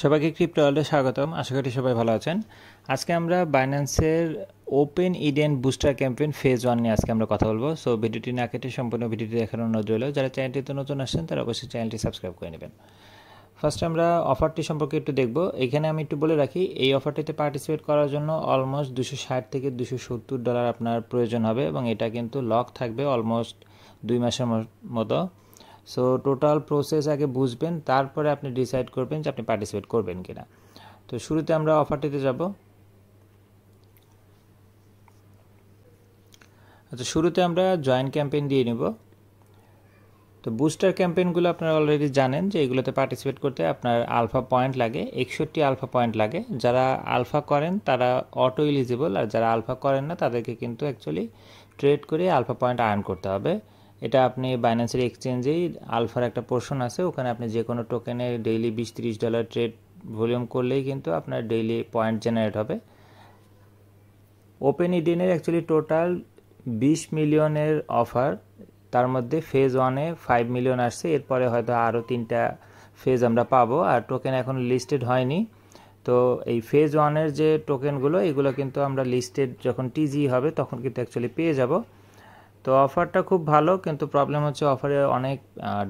সবাইকে ক্রিপ্টো ওয়ার্ল্ডে স্বাগতম আশা করি সবাই ভালো আছেন আজকে আমরা বাইন্যান্সের open Eden booster campaign phase one নিয়ে আজকে আমরা কথা বলবো সো ভিডিওটি না কেটে সম্পূর্ণ ভিডিওটি দেখানোর নজর হলেও যারা চ্যানেলটিতে নতুন আসছেন তারা অবশ্যই চ্যানেলটি সাবস্ক্রাইব করে নেবেন ফার্স্ট আমরা অফারটি সম্পর্কে একটু দেখব এখানে আমি একটু বলে রাখি এই অফারটিতে পার্টিসিপেট করার জন্য অলমোস্ট দুশো ষাট থেকে দুশো সত্তর ডলার আপনার প্রয়োজন হবে এবং এটা কিন্তু লক থাকবে অলমোস্ট দুই মাসের মতো সো টোটাল প্রসেস আগে বুঝবেন তারপরে আপনি ডিসাইড করবেন যে আপনি পার্টিসিপেট করবেন কিনা তো শুরুতে আমরা অফারটিতে যাব আচ্ছা শুরুতে আমরা জয়েন্ট ক্যাম্পেইন দিয়ে নেব তো বুস্টার ক্যাম্পেইনগুলো আপনারা অলরেডি জানেন যে এগুলোতে পার্টিসিপেট করতে আপনার আলফা পয়েন্ট লাগে একষট্টি আলফা পয়েন্ট লাগে যারা আলফা করেন তারা অটো ইলিজিবল আর যারা আলফা করেন না তাদেরকে কিন্তু অ্যাকচুয়ালি ট্রেড করে আলফা পয়েন্ট আয়ন করতে হবে এটা আপনি বাইন্যান্সের এক্সচেঞ্জেই আলফার একটা পোর্শন আছে ওখানে আপনি যে কোনো টোকেনে ডেইলি বিশ তিরিশ ডলার ট্রেড ভলিউম করলেই কিন্তু আপনার ডেইলি পয়েন্ট জেনারেট হবে ওপেন ইডেনের অ্যাকচুয়ালি টোটাল বিশ মিলিয়নের অফার তার মধ্যে ফেজ ওয়ানে ফাইভ মিলিয়ন আসছে এরপরে হয়তো আরও তিনটা ফেজ আমরা পাবো আর টোকেন এখন লিস্টেড হয়নি তো এই ফেজ ওয়ানের যে টোকেনগুলো এগুলো কিন্তু আমরা লিস্টেড যখন টিজি হবে তখন কিন্তু অ্যাকচুয়ালি পেয়ে যাব তো অফারটা খুব ভালো কিন্তু প্রবলেম হচ্ছে অফারে অনেক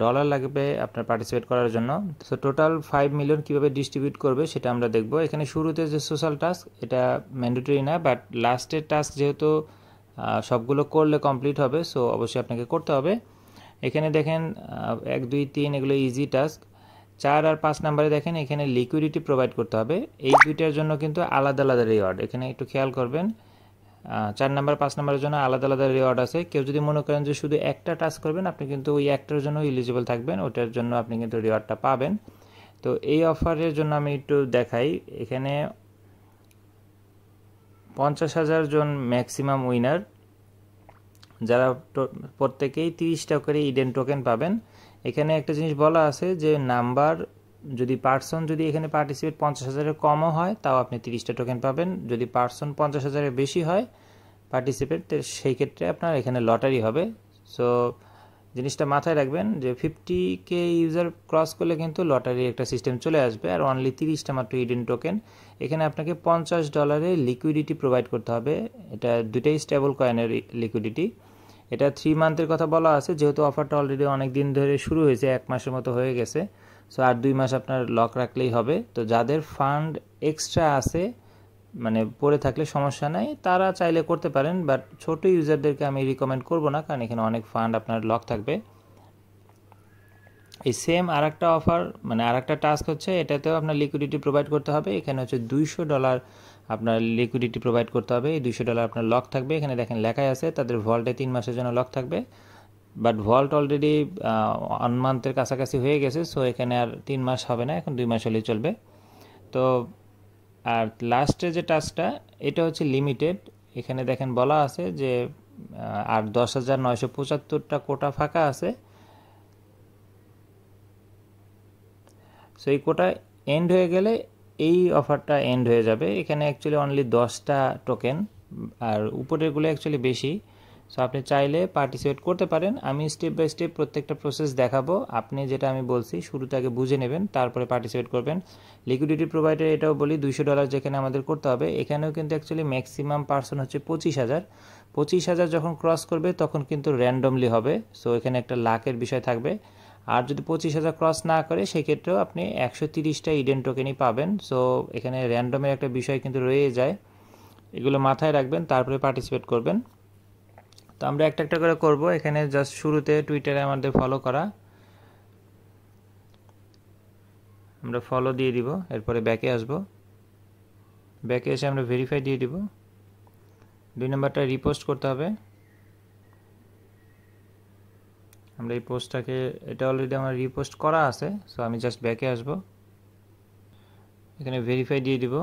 ডলার লাগবে আপনার পার্টিসিপেট করার জন্য তো টোটাল ফাইভ মিলিয়ন কীভাবে ডিস্ট্রিবিউট করবে সেটা আমরা দেখব এখানে শুরুতে যে সোশ্যাল টাস্ক এটা ম্যান্ডেটরি না বাট লাস্টের টাস্ক যেহেতু সবগুলো করলে কমপ্লিট হবে সো অবশ্যই আপনাকে করতে হবে এখানে দেখেন এক দুই তিন এগুলো ইজি টাস্ক চার আর পাঁচ নাম্বারে দেখেন এখানে লিকুইডিটি প্রোভাইড করতে হবে এই দুইটার জন্য কিন্তু আলাদা আলাদা রিওয়ার্ড এখানে একটু খেয়াল করবেন চার নাম্বার পাঁচ নাম্বারের জন্য আলাদা আলাদা রিওয়ার্ড আছে কেউ যদি মনে করেন যে শুধু একটা টাস্ক করবেন আপনি কিন্তু ওই একটার জন্য ইলিজিবল থাকবেন ওটার জন্য আপনি কিন্তু রিওয়ার্ডটা পাবেন তো এই অফারের জন্য আমি একটু দেখাই এখানে পঞ্চাশ হাজার জন ম্যাক্সিমাম উইনার যারা প্রত্যেকেই তিরিশটা করে ইডেন টোকেন পাবেন এখানে একটা জিনিস বলা আছে যে নাম্বার যদি পার্সন যদি এখানে পার্টিসিপেট পঞ্চাশ হাজারের কমও হয় তাও আপনি তিরিশটা টোকেন পাবেন যদি পার্সন পঞ্চাশ হাজারের বেশি হয় পার্টিসিপেট সেই ক্ষেত্রে আপনার এখানে লটারি হবে সো জিনিসটা মাথায় রাখবেন যে ফিফটি কে ইউজার ক্রস করলে কিন্তু লটারির একটা সিস্টেম চলে আসবে আর অনলি তিরিশটা মাত্র ইডেন টোকেন এখানে আপনাকে পঞ্চাশ ডলারে লিকুইডিটি প্রোভাইড করতে হবে এটা দুটাই স্টেবল কয়েনের লিকুইডিটি এটা থ্রি মান্থের কথা বলা আছে যেহেতু অফারটা অলরেডি অনেক দিন ধরে শুরু হয়েছে এক মাসের মতো হয়ে গেছে সো আর দুই মাস আপনার লক রাখলেই হবে তো যাদের ফান্ড এক্সট্রা আছে মানে পড়ে থাকলে সমস্যা নাই তারা চাইলে করতে পারেন বাট ছোট ইউজারদেরকে আমি রিকমেন্ড করব না কারণ এখানে অনেক ফান্ড আপনার লক থাকবে এই সেম আর একটা অফার মানে আর একটা টাস্ক হচ্ছে এটাতেও আপনার লিকুইডিটি প্রোভাইড করতে হবে এখানে হচ্ছে দুইশো ডলার আপনার লিকুইডিটি প্রোভাইড করতে হবে এই দুইশো ডলার আপনার লক থাকবে এখানে দেখেন লেখাই আছে তাদের ভল্টে তিন মাসের জন্য লক থাকবে বাট ভল্ট অলরেডি ওয়ান মান্থের কাছাকাছি হয়ে গেছে সো এখানে আর তিন মাস হবে না এখন দুই মাস হলেই চলবে তো আর লাস্টে যে টাস্কটা এটা হচ্ছে লিমিটেড এখানে দেখেন বলা আছে যে আর দশ হাজার নয়শো পঁচাত্তরটা কোটা ফাঁকা আছে সো এই কোটা এন্ড হয়ে গেলে এই অফারটা এন্ড হয়ে যাবে এখানে অ্যাকচুয়ালি অনলি দশটা টোকেন আর উপরেরগুলো অ্যাকচুয়ালি বেশি সো আপনি চাইলে পার্টিসিপেট করতে পারেন আমি স্টেপ বাই স্টেপ প্রত্যেকটা প্রসেস দেখাবো আপনি যেটা আমি বলছি শুরুতে আগে বুঝে নেবেন তারপরে পার্টিসিপেট করবেন লিকুইডিটি প্রোভাইডার এটাও বলি দুইশো ডলার যেখানে আমাদের করতে হবে এখানেও কিন্তু অ্যাকচুয়ালি ম্যাক্সিমাম পার্সন হচ্ছে পঁচিশ হাজার পঁচিশ হাজার যখন ক্রস করবে তখন কিন্তু র্যান্ডমলি হবে সো এখানে একটা লাখের বিষয় থাকবে আর যদি পঁচিশ হাজার ক্রস না করে সেক্ষেত্রেও আপনি একশো তিরিশটা ইডেন টোকেনই পাবেন সো এখানে র্যান্ডমের একটা বিষয় কিন্তু রয়ে যায় এগুলো মাথায় রাখবেন তারপরে পার্টিসিপেট করবেন তো আমরা একটা একটা করে করব এখানে জাস্ট শুরুতে টুইটারে আমাদের ফলো করা আমরা ফলো দিয়ে দিব এরপরে ব্যাকে আসব ব্যাকে এসে আমরা ভেরিফাই দিয়ে দিব দুই নম্বরটা রিপোস্ট করতে হবে আমরা এই পোস্টটাকে এটা অলরেডি আমার রিপোস্ট করা আছে সো আমি জাস্ট ব্যাকে আসব এখানে ভেরিফাই দিয়ে দিব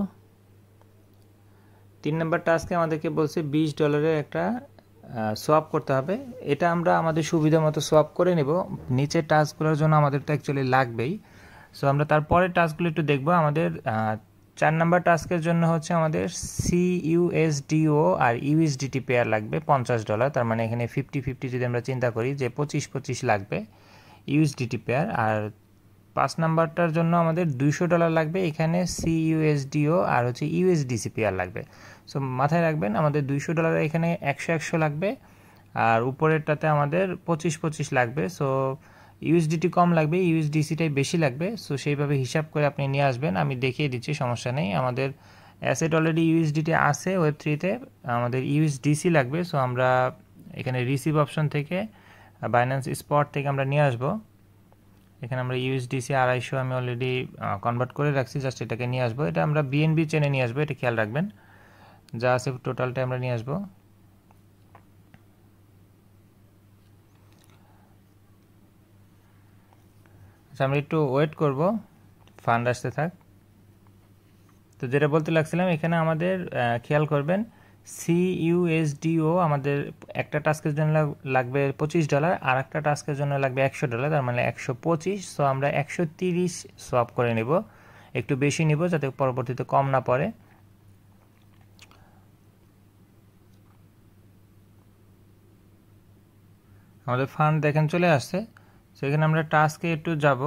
তিন নম্বর টাস্কে আমাদেরকে বলছে বিশ ডলারের একটা সোয়াপ করতে হবে এটা আমরা আমাদের সুবিধা মতো সোয়াপ করে নেব নিচের টাস্কগুলোর জন্য আমাদের তো অ্যাকচুয়ালি লাগবেই সো আমরা তারপরের টাস্কগুলো একটু দেখব আমাদের চার নাম্বার টাস্কের জন্য হচ্ছে আমাদের সি ইউএসডিও আর ইউএসডিটি পেয়ার লাগবে পঞ্চাশ ডলার তার মানে এখানে ফিফটি ফিফটি যদি আমরা চিন্তা করি যে পঁচিশ পঁচিশ লাগবে ইউএসডিটি পেয়ার আর পাঁচ নাম্বারটার জন্য আমাদের দুইশো ডলার লাগবে এখানে সি ইউএসডিও আর হচ্ছে ইউএসডিসি পেয়ার লাগবে সো মাথায় রাখবেন আমাদের দুইশো ডলারে এখানে একশো একশো লাগবে আর উপরেরটাতে আমাদের পঁচিশ পঁচিশ লাগবে সো ইউএসডিটি কম লাগবে ইউএসডিসিটাই বেশি লাগবে সো সেইভাবে হিসাব করে আপনি নিয়ে আসবেন আমি দেখিয়ে দিচ্ছি সমস্যা নেই আমাদের অ্যাসেট অলরেডি ইউএসডিটি আছে ওয়েব থ্রিতে আমাদের ইউএসডিসি লাগবে সো আমরা এখানে রিসিভ অপশন থেকে বাইন্যান্স স্পট থেকে আমরা নিয়ে আসবো এখানে আমরা ইউএসডিসি আড়াইশো আমি অলরেডি কনভার্ট করে রাখছি জাস্ট এটাকে নিয়ে আসবো এটা আমরা বিএনবি চেনে নিয়ে আসবো এটা খেয়াল রাখবেন যা আছে টোটালটা আমরা নিয়ে আসবো আচ্ছা আমরা একটু ওয়েট করব ফান্ড আসতে থাক তো যেটা বলতে লাগছিলাম এখানে আমাদের খেয়াল করবেন সিইউএসডিও আমাদের একটা টাস্কের জন্য লাগবে পঁচিশ ডলার আর একটা টাস্কের জন্য লাগবে একশো ডলার তার মানে একশো পঁচিশ সো আমরা একশো তিরিশ সোয়াপ করে নেব একটু বেশি নিব যাতে পরবর্তীতে কম না পড়ে আমাদের ফান্ড দেখেন চলে আসছে সেখানে আমরা টাস্কে একটু যাব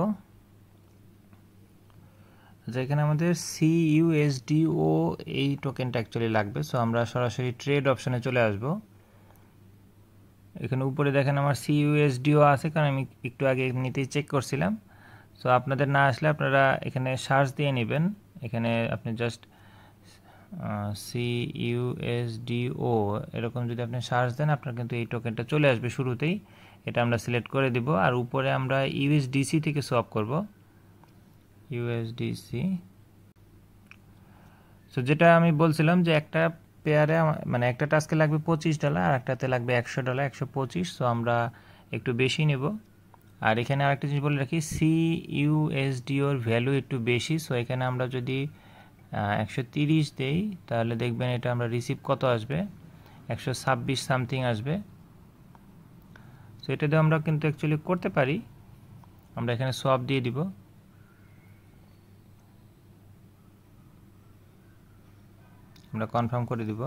যেখানে আচ্ছা, আমাদের সি ইউএসডিও এই টোকেনটা অ্যাকচুয়ালি লাগবে সো আমরা সরাসরি ট্রেড অপশানে চলে আসব এখানে উপরে দেখেন আমার সি ইউএসডিও আছে কারণ আমি একটু আগে নিতেই চেক করছিলাম সো আপনাদের না আসলে আপনারা এখানে সার্চ দিয়ে নেবেন এখানে আপনি জাস্ট সি ইউএসডিও এরকম যদি আপনি সার্চ দেন আপনার কিন্তু এই টোকেনটা চলে আসবে শুরুতেই এটা আমরা সিলেক্ট করে দিব আর উপরে আমরা ইউএসডিসি থেকে সোয়াপ করব ইউএসডিসি সো যেটা আমি বলছিলাম যে একটা পেয়ারে মানে একটা টাস্কে লাগবে পঁচিশ ডলার আর একটাতে লাগবে একশো ডলার একশো পঁচিশ সো আমরা একটু বেশি নেব আর এখানে আরেকটা জিনিস বলে রাখি সি ইউএসডিওর ভ্যালু একটু বেশি সো এখানে আমরা যদি একশো তিরিশ দেই তাহলে দেখবেন এটা আমরা রিসিভ কত আসবে একশো ছাব্বিশ সামথিং আসবে তো এটা দিয়ে আমরা কিন্তু অ্যাকচুয়ালি করতে পারি আমরা এখানে সব দিয়ে দিব আমরা কনফার্ম করে দিব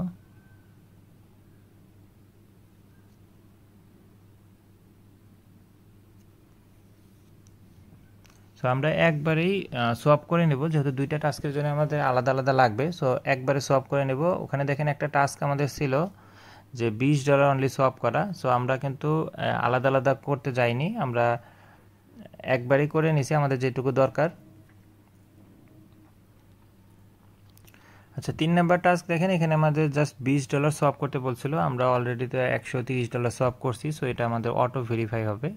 সো আমরা একবারেই সোয়াপ করে নেব যেহেতু দুইটা টাস্কের জন্য আমাদের আলাদা আলাদা লাগবে সো একবারে সোয়াপ করে নেব ওখানে দেখেন একটা টাস্ক আমাদের ছিল যে বিশ ডলার অনলি সোয়াপ করা সো আমরা কিন্তু আলাদা আলাদা করতে যাইনি আমরা একবারই করে নিছি আমাদের যেটুকু দরকার আচ্ছা তিন নাম্বার টাস্ক দেখেন এখানে আমাদের জাস্ট বিশ ডলার সোয়াপ করতে বলছিল আমরা অলরেডি তো একশো তিরিশ ডলার সোয়াপ করছি সো এটা আমাদের অটো ভেরিফাই হবে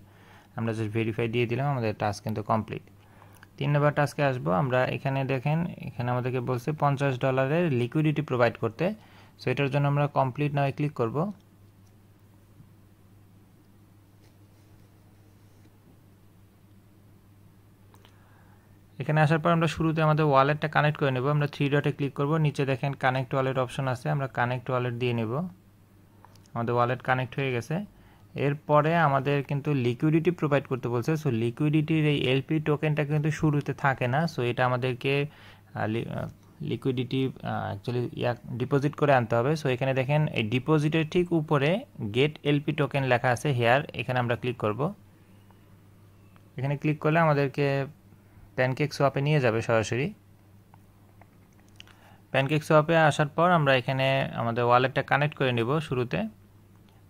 আমরা জাস্ট ভেরিফাই দিয়ে দিলাম আমাদের টাস্ক কিন্তু কমপ্লিট তিন নম্বর টাস্কে আসবো আমরা এখানে দেখেন এখানে আমাদেরকে বলছে পঞ্চাশ ডলারের লিকুইডিটি প্রোভাইড করতে সো এটার জন্য আমরা কমপ্লিট নয় ক্লিক করব এখানে আসার পর আমরা শুরুতে আমাদের ওয়ালেটটা কানেক্ট করে নেব আমরা থ্রি ডটে ক্লিক করব নিচে দেখেন কানেক্ট ওয়ালেট অপশন আছে আমরা কানেক্ট ওয়ালেট দিয়ে নেব আমাদের ওয়ালেট কানেক্ট হয়ে গেছে এরপরে আমাদের কিন্তু লিকুইডিটি প্রোভাইড করতে বলছে সো লিকুইডিটির এই এলপি টোকেনটা কিন্তু শুরুতে থাকে না সো এটা আমাদেরকে লিকুইডিটি অ্যাকচুয়ালি ইয়া ডিপোজিট করে আনতে হবে সো এখানে দেখেন এই ডিপোজিটের ঠিক উপরে গেট এলপি টোকেন লেখা আছে হেয়ার এখানে আমরা ক্লিক করব এখানে ক্লিক করলে আমাদেরকে প্যানকেক সোয়াপে নিয়ে যাবে সরাসরি প্যানকেক সোয়াপে আসার পর আমরা এখানে আমাদের ওয়ালেটটা কানেক্ট করে নেব শুরুতে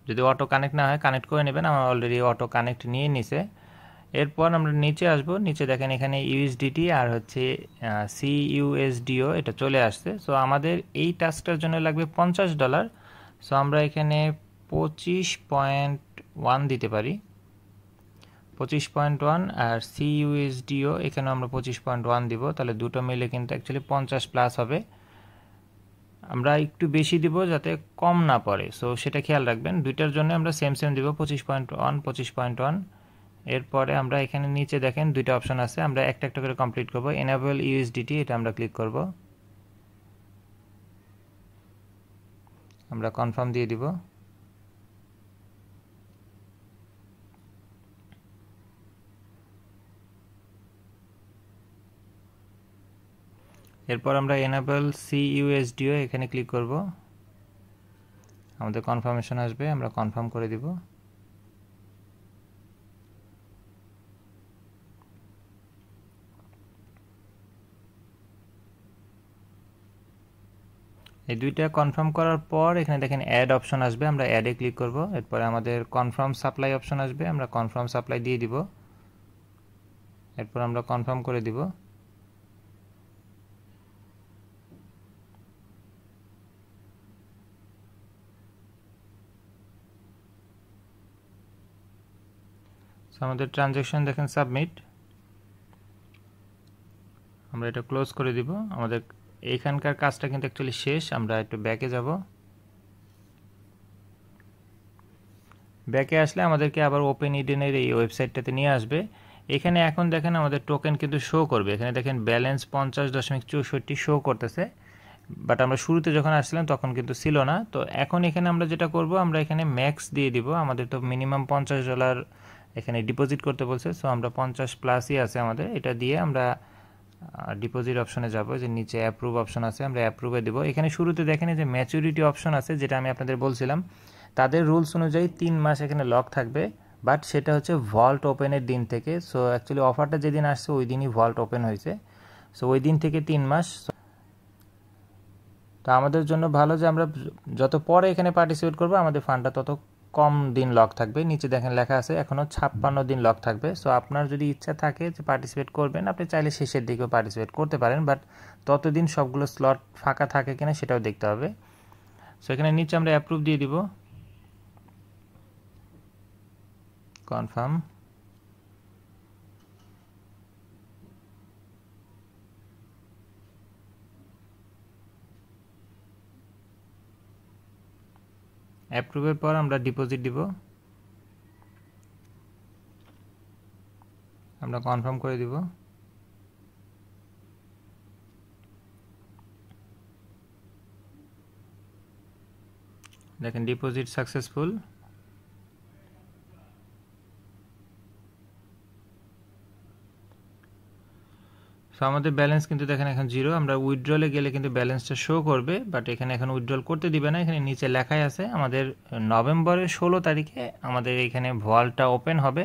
যদি অটো কানেক্ট না হয় কানেক্ট করে নেবেন আমার অলরেডি অটো কানেক্ট নিয়ে নিছে এরপর আমরা নিচে আসব নিচে দেখেন এখানে ইউএসডিটি আর হচ্ছে সি ইউএসডিও এটা চলে আসছে সো আমাদের এই টাস্কটার জন্য লাগবে পঞ্চাশ ডলার সো আমরা এখানে পঁচিশ পয়েন্ট ওয়ান দিতে পারি পঁচিশ পয়েন্ট ওয়ান আর সি ইউএসডিও এখানেও আমরা পঁচিশ পয়েন্ট ওয়ান দিব তাহলে দুটো মিলে কিন্তু অ্যাকচুয়ালি পঞ্চাশ প্লাস হবে আমরা একটু বেশি দিব যাতে কম না পড়ে সো সেটা খেয়াল রাখবেন দুইটার জন্য আমরা সেম সেম দিব পঁচিশ পয়েন্ট ওয়ান পঁচিশ পয়েন্ট ওয়ান এরপরে আমরা এখানে নিচে দেখেন দুইটা অপশন আছে আমরা একটা একটা করে কমপ্লিট করব এনাবেল ইউএসডিটি এটা আমরা ক্লিক করব আমরা কনফার্ম দিয়ে দিব এরপর আমরা এনাবেল সি ইউএসডিও এখানে ক্লিক করব আমাদের কনফার্মেশন আসবে আমরা কনফার্ম করে দিব এই দুইটা কনফার্ম করার পর এখানে দেখেন অ্যাড অপশন আসবে আমরা অ্যাডে ক্লিক করব এরপরে আমাদের কনফার্ম সাপ্লাই অপশন আসবে আমরা কনফার্ম সাপ্লাই দিয়ে দিব এরপর আমরা কনফার্ম করে দিব আমাদের ট্রানজ্যাকশন দেখেন সাবমিট আমরা এটা ক্লোজ করে দিব আমাদের এইখানকার কাজটা কিন্তু অ্যাকচুয়ালি শেষ আমরা একটু ব্যাকে যাব ব্যাকে আসলে আমাদেরকে আবার ওপেন ইডেনের এই ওয়েবসাইটটাতে নিয়ে আসবে এখানে এখন দেখেন আমাদের টোকেন কিন্তু শো করবে এখানে দেখেন ব্যালেন্স পঞ্চাশ দশমিক চৌষট্টি শো করতেছে বাট আমরা শুরুতে যখন আসলাম তখন কিন্তু ছিল না তো এখন এখানে আমরা যেটা করব আমরা এখানে ম্যাক্স দিয়ে দিব আমাদের তো মিনিমাম পঞ্চাশ ডলার এখানে ডিপোজিট করতে বলছে সো আমরা পঞ্চাশ প্লাসই আছে আমাদের এটা দিয়ে আমরা ডিপোজিট অপশনে যাব যে নিচে অ্যাপ্রুভ অপশন আছে আমরা অ্যাপ্রুভে দেবো এখানে শুরুতে দেখেন যে ম্যাচুরিটি অপশন আছে যেটা আমি আপনাদের বলছিলাম তাদের রুলস অনুযায়ী তিন মাস এখানে লক থাকবে বাট সেটা হচ্ছে ভল্ট ওপেনের দিন থেকে সো অ্যাকচুয়ালি অফারটা যেদিন আসছে ওই দিনই ভল্ট ওপেন হয়েছে সো ওই দিন থেকে তিন মাস তো আমাদের জন্য ভালো যে আমরা যত পরে এখানে পার্টিসিপেট করবো আমাদের ফান্ডটা তত কম দিন লক থাকবে নিচে দেখেন লেখা আছে এখনও ছাপ্পান্ন দিন লক থাকবে সো আপনার যদি ইচ্ছা থাকে যে পার্টিসিপেট করবেন আপনি চাইলে শেষের দিকেও পার্টিসিপেট করতে পারেন বাট ততদিন সবগুলো স্লট ফাঁকা থাকে কিনা সেটাও দেখতে হবে সো এখানে নিচে আমরা অ্যাপ্রুভ দিয়ে দিব কনফার্ম অ্যাপ্রুভের পর আমরা ডিপোজিট দিব আমরা কনফার্ম করে দিব দেখেন ডিপোজিট সাকসেসফুল সো আমাদের ব্যালেন্স কিন্তু দেখেন এখন জিরো আমরা উইথড্রলে গেলে কিন্তু ব্যালেন্সটা শো করবে বাট এখানে এখন উইথড্রল করতে দিবে না এখানে নিচে লেখাই আছে আমাদের নভেম্বরের ষোলো তারিখে আমাদের এখানে ভোয়ালটা ওপেন হবে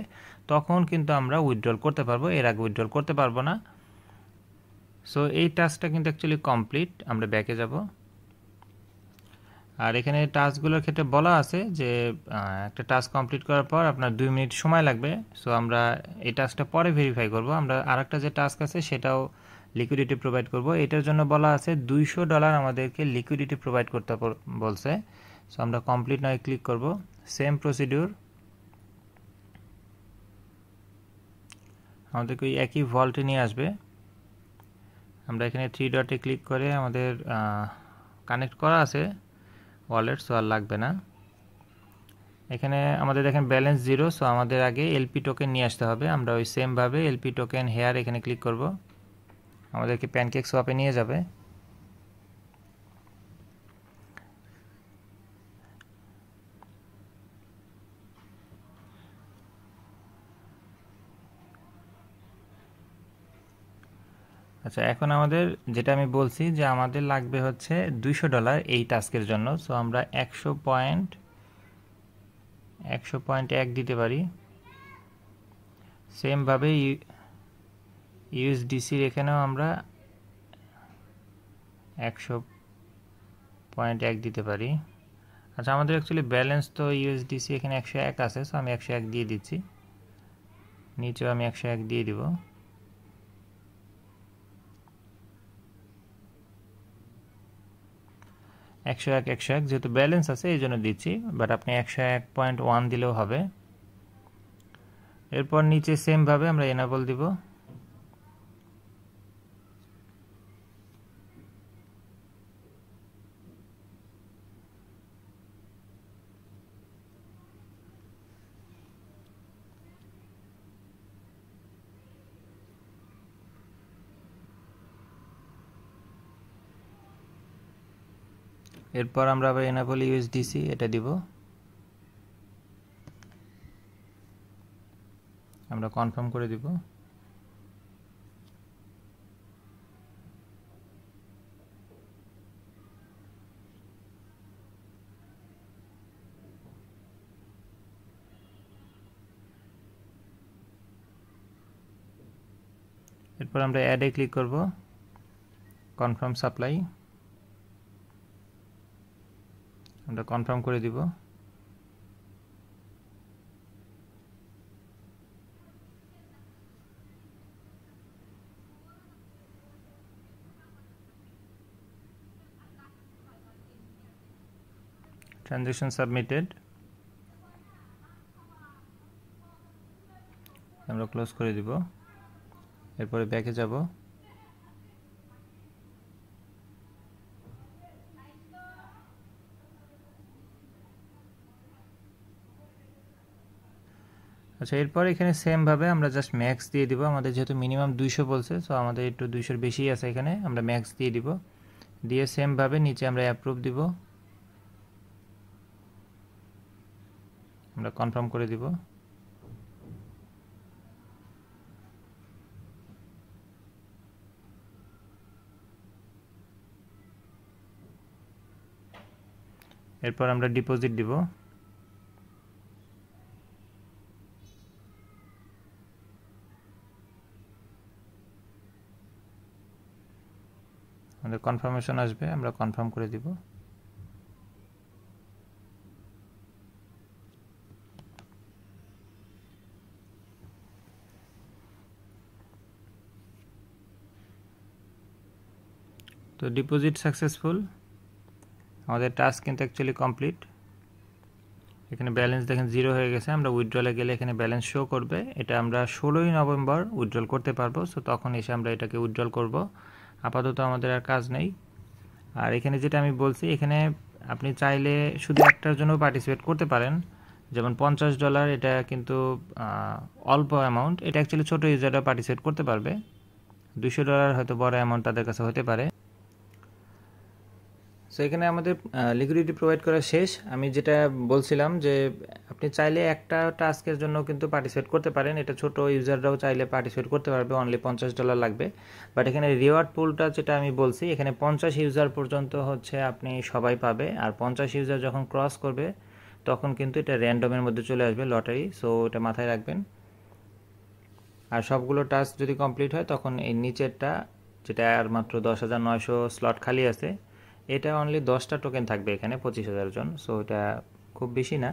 তখন কিন্তু আমরা উইথড্রল করতে পারবো এর আগে উইথড্রল করতে পারবো না সো এই টাস্কটা কিন্তু অ্যাকচুয়ালি কমপ্লিট আমরা ব্যাকে যাবো আর এখানে টাস্কগুলোর ক্ষেত্রে বলা আছে যে একটা টাস্ক কমপ্লিট করার পর আপনার দুই মিনিট সময় লাগবে সো আমরা এই টাস্কটা পরে ভেরিফাই করব আমরা আরেকটা যে টাস্ক আছে সেটাও লিকুইডিটি প্রোভাইড করব এটার জন্য বলা আছে দুইশো ডলার আমাদেরকে লিকুইডিটি প্রোভাইড করতে বলছে সো আমরা কমপ্লিট নয় ক্লিক করব সেম প্রসিডিউর আমাদেরকে ওই একই ভল্টে নিয়ে আসবে আমরা এখানে থ্রি ডটে ক্লিক করে আমাদের কানেক্ট করা আছে ওয়ালেট সো আর লাগবে না এখানে আমাদের দেখেন ব্যালেন্স জিরো সো আমাদের আগে এলপি টোকেন নিয়ে আসতে হবে আমরা ওই সেমভাবে এলপি টোকেন হেয়ার এখানে ক্লিক করব আমাদেরকে প্যানকেক সোয়াপে নিয়ে যাবে আচ্ছা এখন আমাদের যেটা আমি বলছি যে আমাদের লাগবে হচ্ছে দুইশো ডলার এই টাস্কের জন্য সো আমরা একশো পয়েন্ট একশো পয়েন্ট এক দিতে পারি সেমভাবে ইউএসডিসির এখানেও আমরা একশো পয়েন্ট এক দিতে পারি আচ্ছা আমাদের অ্যাকচুয়ালি ব্যালেন্স তো ইউএসডিসি এখানে একশো এক আছে সো আমি একশো এক দিয়ে দিচ্ছি নিচেও আমি একশো এক দিয়ে দিব একশো এক একশো এক যেহেতু ব্যালেন্স আছে এই জন্য দিচ্ছি বাট আপনি একশো এক পয়েন্ট ওয়ান দিলেও হবে এরপর নিচে সেমভাবে আমরা এনাবল দিব এরপর আমরা আবার এনাবল ইউএসডিসি এটা দিব আমরা কনফার্ম করে দিব এরপর আমরা অ্যাডে ক্লিক করব কনফার্ম সাপ্লাই আমরা কনফার্ম করে দিব ট্রানজেকশন সাবমিটেড আমরা ক্লোজ করে দিব এরপরে ব্যাকে যাব আচ্ছা এরপর এখানে সেমভাবে আমরা জাস্ট ম্যাক্স দিয়ে দিব আমাদের যেহেতু মিনিমাম দুইশো বলছে সো আমাদের একটু দুইশোর বেশিই আছে এখানে আমরা ম্যাক্স দিয়ে দিব দিয়ে সেমভাবে নিচে আমরা অ্যাপ্রুভ দিব আমরা কনফার্ম করে দিব এরপর আমরা ডিপোজিট দিব আমাদের কনফার্মেশন আসবে আমরা কনফার্ম করে দিব তো ডিপোজিট সাকসেসফুল আমাদের টাস্ক কিন্তু অ্যাকচুয়ালি কমপ্লিট এখানে ব্যালেন্স দেখেন জিরো হয়ে গেছে আমরা উইথড্রলে গেলে এখানে ব্যালেন্স শো করবে এটা আমরা ষোলোই নভেম্বর উইথড্রল করতে পারবো সো তখন এসে আমরা এটাকে উইথড্রল করবো আপাতত আমাদের আর কাজ নেই আর এখানে যেটা আমি বলছি এখানে আপনি চাইলে শুধু একটার জন্য পার্টিসিপেট করতে পারেন যেমন পঞ্চাশ ডলার এটা কিন্তু অল্প অ্যামাউন্ট এটা অ্যাকচুয়ালি ছোটো ইউজাররা পার্টিসিপেট করতে পারবে দুশো ডলার হয়তো বড় অ্যামাউন্ট তাদের কাছে হতে পারে সো এখানে আমাদের লিকুইডিটি প্রোভাইড করা শেষ আমি যেটা বলছিলাম যে আপনি চাইলে একটা টাস্কের জন্য কিন্তু পার্টিসিপেট করতে পারেন এটা ছোট ইউজাররাও চাইলে পার্টিসিপেট করতে পারবে অনলি পঞ্চাশ ডলার লাগবে বাট এখানে রিওয়ার্ড পুলটা যেটা আমি বলছি এখানে পঞ্চাশ ইউজার পর্যন্ত হচ্ছে আপনি সবাই পাবে আর পঞ্চাশ ইউজার যখন ক্রস করবে তখন কিন্তু এটা র্যান্ডমের মধ্যে চলে আসবে লটারি সো এটা মাথায় রাখবেন আর সবগুলো টাস্ক যদি কমপ্লিট হয় তখন এই নিচেরটা যেটা আর মাত্র দশ হাজার নয়শো স্লট খালি আছে এটা অনলি দশটা টোকেন থাকবে এখানে পঁচিশ হাজার জন সো এটা খুব বেশি না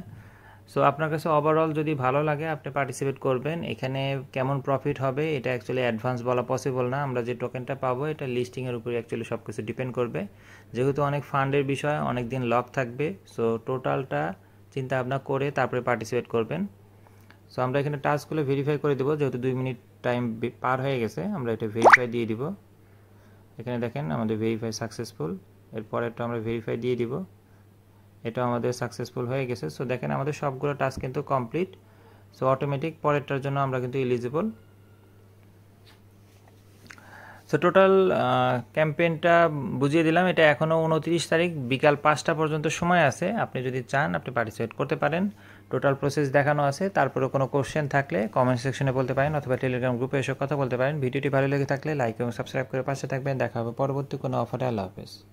সো আপনার কাছে ওভারঅল যদি ভালো লাগে আপনি পার্টিসিপেট করবেন এখানে কেমন প্রফিট হবে এটা অ্যাকচুয়ালি অ্যাডভান্স বলা পসিবল না আমরা যে টোকেনটা পাবো এটা লিস্টিংয়ের উপরে অ্যাকচুয়ালি সব কিছু ডিপেন্ড করবে যেহেতু অনেক ফান্ডের বিষয় অনেক দিন লক থাকবে সো টোটালটা চিন্তা ভাবনা করে তারপরে পার্টিসিপেট করবেন সো আমরা এখানে টাস্কগুলো ভেরিফাই করে দেবো যেহেতু দুই মিনিট টাইম পার হয়ে গেছে আমরা এটা ভেরিফাই দিয়ে দিব এখানে দেখেন আমাদের ভেরিফাই সাকসেসফুল এরপর একটু আমরা ভেরিফাই দিয়ে দিব এটা আমাদের সাকসেসফুল হয়ে গেছে সো দেখেন আমাদের সবগুলো টাস্ক কিন্তু কমপ্লিট সো অটোমেটিক পরেরটার জন্য আমরা কিন্তু এলিজিবল সো টোটাল ক্যাম্পেইনটা বুঝিয়ে দিলাম এটা এখনও উনত্রিশ তারিখ বিকাল পাঁচটা পর্যন্ত সময় আছে আপনি যদি চান আপনি পার্টিসিপেট করতে পারেন টোটাল প্রসেস দেখানো আছে তারপরে কোনো কোশ্চেন থাকলে কমেন্ট সেকশনে বলতে পারেন অথবা টেলিগ্রাম গ্রুপে এসব কথা বলতে পারেন ভিডিওটি ভালো লেগে থাকলে লাইক এবং সাবস্ক্রাইব করে পাশে থাকবেন দেখা হবে পরবর্তী কোনো অফারে আল্লাহ হাফেজ